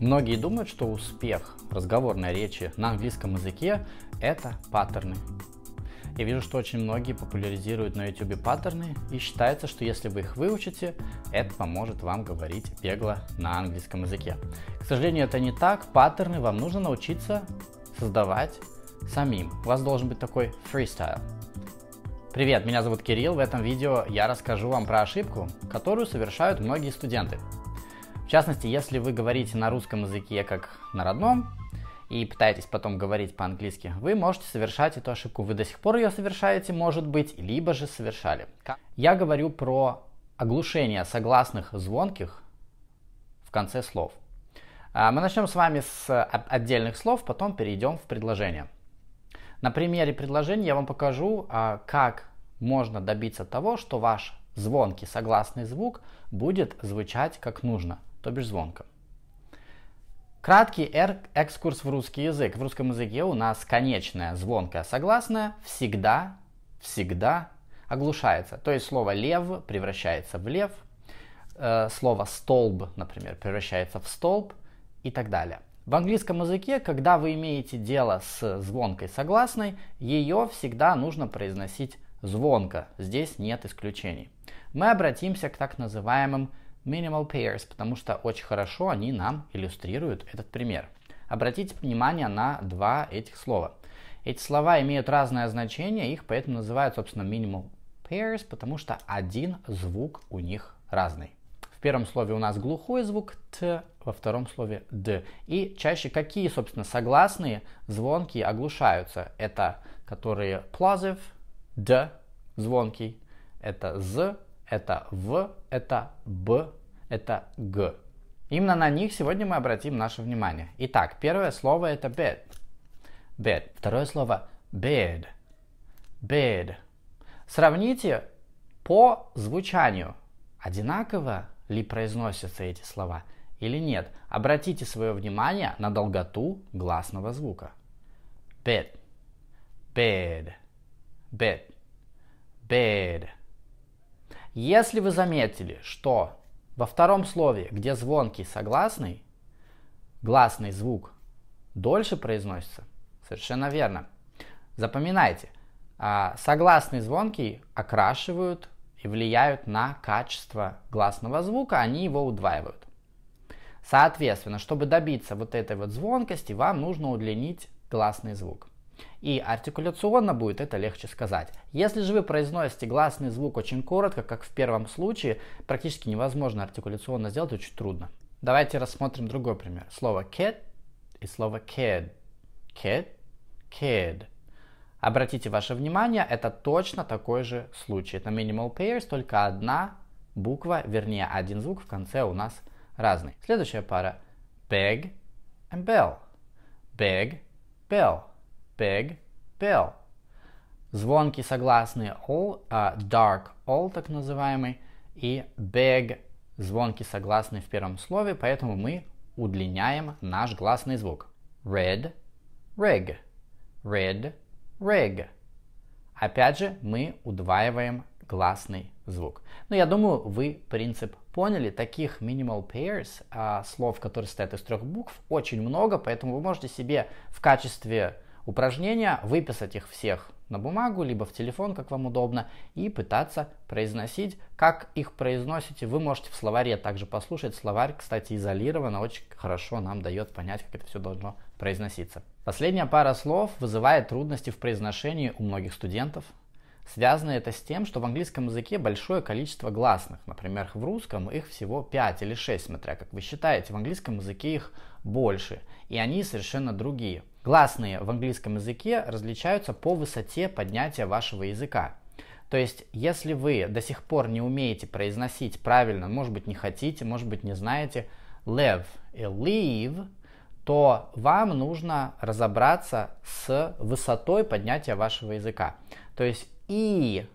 Многие думают, что успех разговорной речи на английском языке – это паттерны. Я вижу, что очень многие популяризируют на YouTube паттерны, и считается, что если вы их выучите, это поможет вам говорить бегло на английском языке. К сожалению, это не так. Паттерны вам нужно научиться создавать самим. У вас должен быть такой фристайл. Привет, меня зовут Кирилл. В этом видео я расскажу вам про ошибку, которую совершают многие студенты – в частности, если вы говорите на русском языке как на родном и пытаетесь потом говорить по-английски, вы можете совершать эту ошибку. Вы до сих пор ее совершаете, может быть, либо же совершали. Я говорю про оглушение согласных звонких в конце слов. А, мы начнем с вами с отдельных слов, потом перейдем в предложение. На примере предложения я вам покажу, а, как можно добиться того, что ваш звонкий согласный звук будет звучать как нужно – то бишь звонко. Краткий экскурс в русский язык. В русском языке у нас конечная звонкая согласная всегда, всегда оглушается. То есть слово лев превращается в лев, э, слово столб, например, превращается в столб и так далее. В английском языке, когда вы имеете дело с звонкой согласной, ее всегда нужно произносить звонко. Здесь нет исключений. Мы обратимся к так называемым Minimal Pairs, потому что очень хорошо они нам иллюстрируют этот пример. Обратите внимание на два этих слова. Эти слова имеют разное значение, их поэтому называют, собственно, Minimal Pairs, потому что один звук у них разный. В первом слове у нас глухой звук «т», во втором слове «д». И чаще какие, собственно, согласные звонкие оглушаются? Это которые плазив, «д», звонкий, это «з», это В, это Б, это Г. Именно на них сегодня мы обратим наше внимание. Итак, первое слово это bed. Bed. Второе слово bed. Bed. Сравните по звучанию, одинаково ли произносятся эти слова или нет. Обратите свое внимание на долготу гласного звука. Bed. Bed. Bed. Bed. bed. Если вы заметили, что во втором слове, где звонкий согласный, гласный звук дольше произносится, совершенно верно. Запоминайте, а, согласные звонкий окрашивают и влияют на качество гласного звука, они его удваивают. Соответственно, чтобы добиться вот этой вот звонкости, вам нужно удлинить гласный звук. И артикуляционно будет это легче сказать. Если же вы произносите гласный звук очень коротко, как в первом случае, практически невозможно артикуляционно сделать, очень трудно. Давайте рассмотрим другой пример. Слово kid и слово kid. Kid, kid. Обратите ваше внимание, это точно такой же случай. Это minimal pairs, только одна буква, вернее один звук в конце у нас разный. Следующая пара. Big and bell. Big, bell big pill. Звонкий согласный all, uh, dark all так называемый, и big звонкий согласный в первом слове, поэтому мы удлиняем наш гласный звук. Red, rig, red, rig. Опять же, мы удваиваем гласный звук. Но ну, я думаю, вы принцип поняли. Таких minimal pairs, а, слов, которые состоят из трех букв, очень много, поэтому вы можете себе в качестве упражнения, выписать их всех на бумагу, либо в телефон, как вам удобно, и пытаться произносить. Как их произносите, вы можете в словаре также послушать. Словарь, кстати, изолирован, очень хорошо нам дает понять, как это все должно произноситься. Последняя пара слов вызывает трудности в произношении у многих студентов. Связано это с тем, что в английском языке большое количество гласных. Например, в русском их всего 5 или 6, смотря как вы считаете. В английском языке их больше, и они совершенно другие. Гласные в английском языке различаются по высоте поднятия вашего языка. То есть, если вы до сих пор не умеете произносить правильно, может быть, не хотите, может быть, не знаете, live и leave, то вам нужно разобраться с высотой поднятия вашего языка. То есть и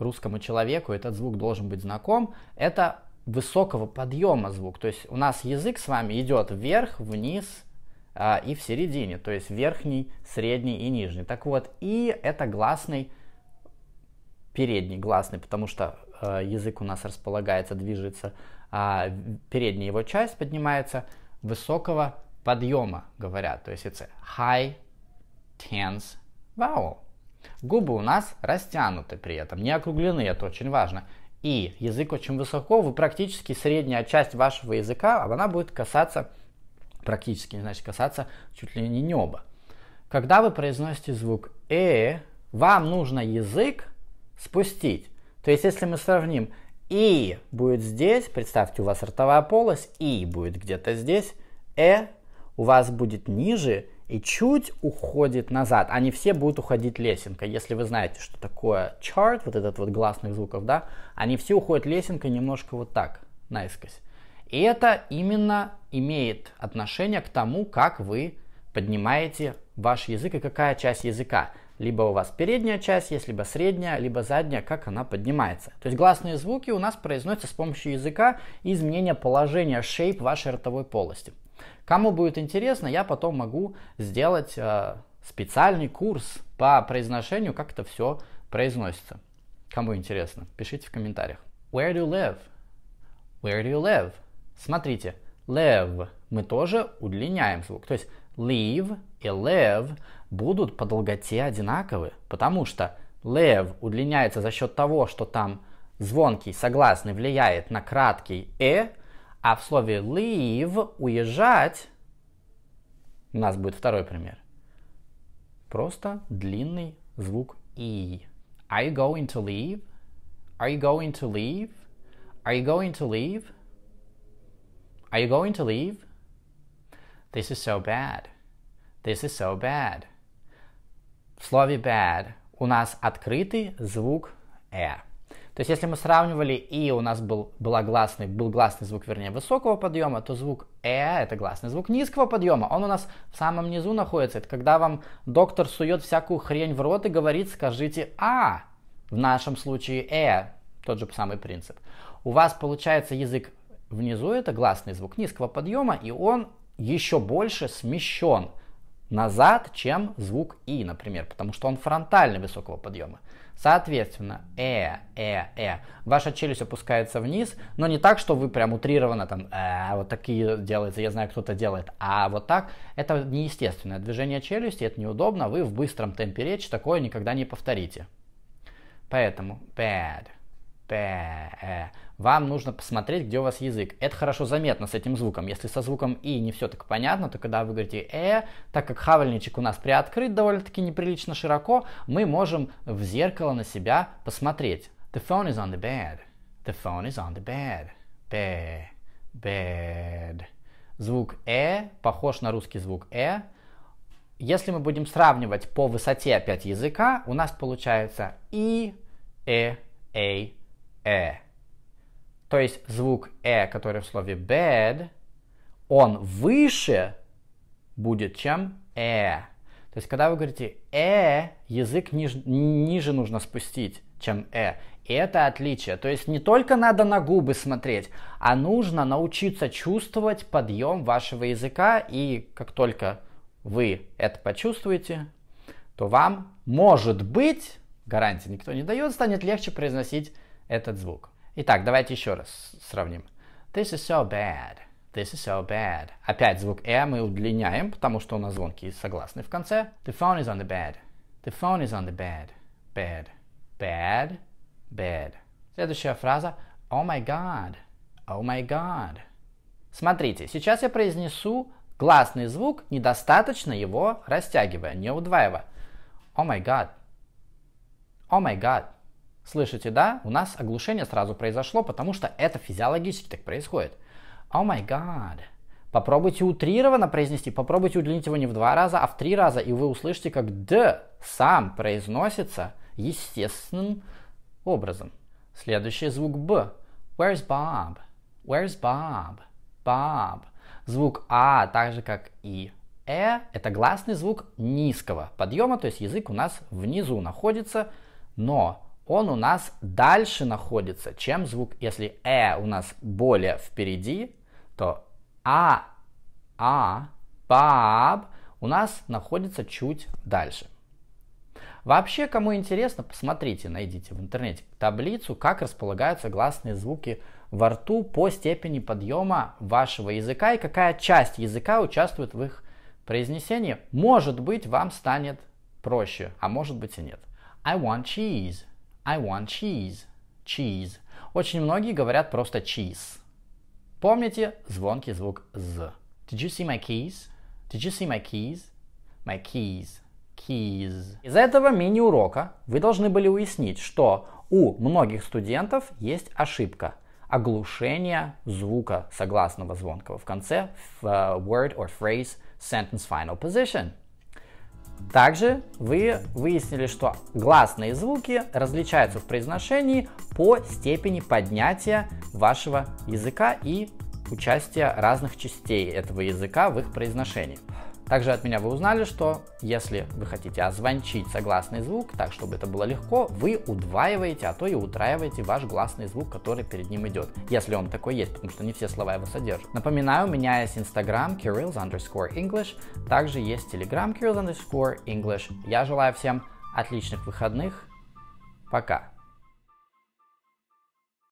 русскому человеку этот звук должен быть знаком, это высокого подъема звук. То есть у нас язык с вами идет вверх, вниз, э, и в середине, то есть верхний, средний и нижний. Так вот, и это гласный, передний гласный, потому что э, язык у нас располагается, движется, э, передняя его часть поднимается высокого подъема, говорят, то есть это high tense vowel. Губы у нас растянуты при этом, не округлены, это очень важно. И язык очень высоко, вы практически средняя часть вашего языка, она будет касаться практически не значит касаться чуть ли не неба. Когда вы произносите звук «э», вам нужно язык спустить. То есть, если мы сравним «и» будет здесь, представьте, у вас ротовая полость, «и» будет где-то здесь, «э» у вас будет ниже и чуть уходит назад. Они а все будут уходить лесенкой. Если вы знаете, что такое chart, вот этот вот гласных звуков, да, они все уходят лесенкой немножко вот так, наискось. И это именно имеет отношение к тому, как вы поднимаете ваш язык и какая часть языка. Либо у вас передняя часть есть, либо средняя, либо задняя, как она поднимается. То есть гласные звуки у нас произносятся с помощью языка и изменения положения shape вашей ротовой полости. Кому будет интересно, я потом могу сделать э, специальный курс по произношению, как это все произносится. Кому интересно, пишите в комментариях. Where do you live? Where do you live? Смотрите, live мы тоже удлиняем звук. То есть live и live будут по долготе одинаковы, потому что live удлиняется за счет того, что там звонкий согласный влияет на краткий «э», а в слове leave уезжать у нас будет второй пример. Просто длинный звук «и». Are you going to leave? Are you going to leave? Are you going to leave? Are you going to leave? This is so bad. This is so bad. В слове bad у нас открытый звук «э». То есть, если мы сравнивали «и», у нас был, была гласный, был гласный звук, вернее, высокого подъема, то звук «э» — это гласный звук низкого подъема. Он у нас в самом низу находится. Это когда вам доктор сует всякую хрень в рот и говорит «скажите «а». В нашем случае «э» — тот же самый принцип. У вас получается язык Внизу это гласный звук низкого подъема, и он еще больше смещен назад, чем звук И, например, потому что он фронтальный высокого подъема. Соответственно, э, э, э. Ваша челюсть опускается вниз, но не так, что вы прям утрированно там э, а вот такие делаете. я знаю, кто-то делает, а вот так. Это неестественное движение челюсти, это неудобно, вы в быстром темпе речи такое никогда не повторите. Поэтому bad, bad. «э», вам нужно посмотреть, где у вас язык. Это хорошо заметно с этим звуком. Если со звуком «и» не все так понятно, то когда вы говорите «э», так как хавальничек у нас приоткрыт довольно-таки неприлично широко, мы можем в зеркало на себя посмотреть. The phone is on the bed. The phone is on the bed. Bed. Bed. Звук «э» похож на русский звук «э». Если мы будем сравнивать по высоте опять языка, у нас получается «и», «э», «эй», «э». То есть звук «э», который в слове bad, он выше будет, чем «э». То есть, когда вы говорите «э», язык ниж, ниже нужно спустить, чем «э». И это отличие. То есть, не только надо на губы смотреть, а нужно научиться чувствовать подъем вашего языка. И как только вы это почувствуете, то вам, может быть, гарантии никто не дает, станет легче произносить этот звук. Итак, давайте еще раз сравним. This is so bad. This is so bad. Опять звук «э» мы удлиняем, потому что у нас звонкие согласны в конце. The phone is on the bed. The phone is on the bed. Bed. Bad. Bed. Следующая фраза «Oh my god». «Oh my god». Смотрите, сейчас я произнесу гласный звук, недостаточно его растягивая, не удваивая. «Oh my god». «Oh my god». Слышите, да? У нас оглушение сразу произошло, потому что это физиологически так происходит. Oh my god! Попробуйте утрированно произнести, попробуйте удлинить его не в два раза, а в три раза, и вы услышите, как «д» сам произносится естественным образом. Следующий звук «б». Where's Bob? Where's Bob? Bob. Звук «а», так же как и «э», это гласный звук низкого подъема, то есть язык у нас внизу находится, но он у нас дальше находится, чем звук. Если э у нас более впереди, то а, а, баб у нас находится чуть дальше. Вообще, кому интересно, посмотрите, найдите в интернете таблицу, как располагаются гласные звуки во рту по степени подъема вашего языка и какая часть языка участвует в их произнесении. Может быть, вам станет проще, а может быть и нет. I want cheese. I want cheese. Cheese. Очень многие говорят просто cheese. Помните звонкий звук з. Did you see my keys? Did you see my keys? My keys. Keys. Из этого мини-урока вы должны были уяснить, что у многих студентов есть ошибка оглушение звука согласного звонкого в конце в uh, word or phrase sentence final position. Также вы выяснили, что гласные звуки различаются в произношении по степени поднятия вашего языка и участия разных частей этого языка в их произношении. Также от меня вы узнали, что если вы хотите озвончить согласный звук так, чтобы это было легко, вы удваиваете, а то и утраиваете ваш гласный звук, который перед ним идет, если он такой есть, потому что не все слова его содержат. Напоминаю, у меня есть Instagram kirills underscore English, также есть Telegram kirills underscore English. Я желаю всем отличных выходных. Пока.